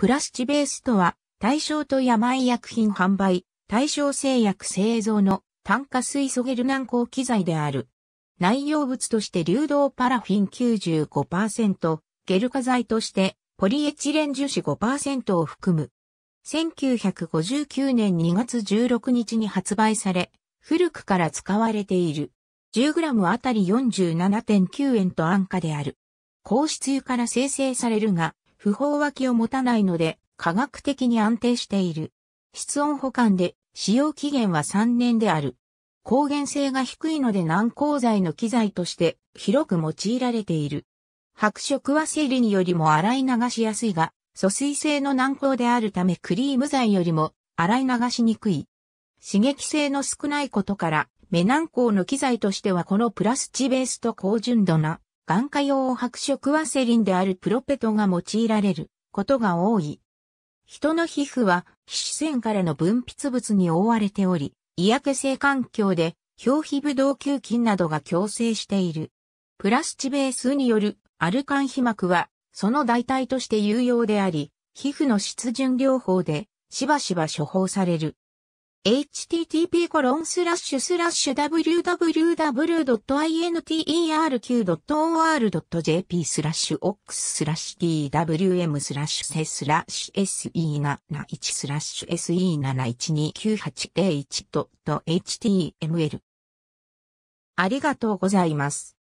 プラスチベースとは、対象と病薬品販売、対象製薬製造の炭化水素ゲル軟膏機材である。内容物として流動パラフィン95%、ゲル化剤としてポリエチレン樹脂5%を含む。1959年2月16日に発売され、古くから使われている。10g あたり47.9円と安価である。高質油から生成されるが、不飽和を持たないので、科学的に安定している。室温保管で、使用期限は3年である。抗原性が低いので軟膏剤の機材として広く用いられている。白色は生理によりも洗い流しやすいが、疎水性の軟膏であるためクリーム剤よりも洗い流しにくい。刺激性の少ないことから、メナンの機材としてはこのプラスチベースと高純度な眼科用白色ワセリンであるプロペトが用いられることが多い。人の皮膚は皮脂腺からの分泌物に覆われており、医薬性環境で表皮ドウ球菌などが共生している。プラスチベースによるアルカン皮膜はその代替として有用であり、皮膚の湿潤療法でしばしば処方される。http コロンスラッシュスラッシュ www.interq.or.jp スラッシュオックスラッシュ d w m スラッシュセスラッシュ se71 スラッシュ se712988.html ありがとうございます。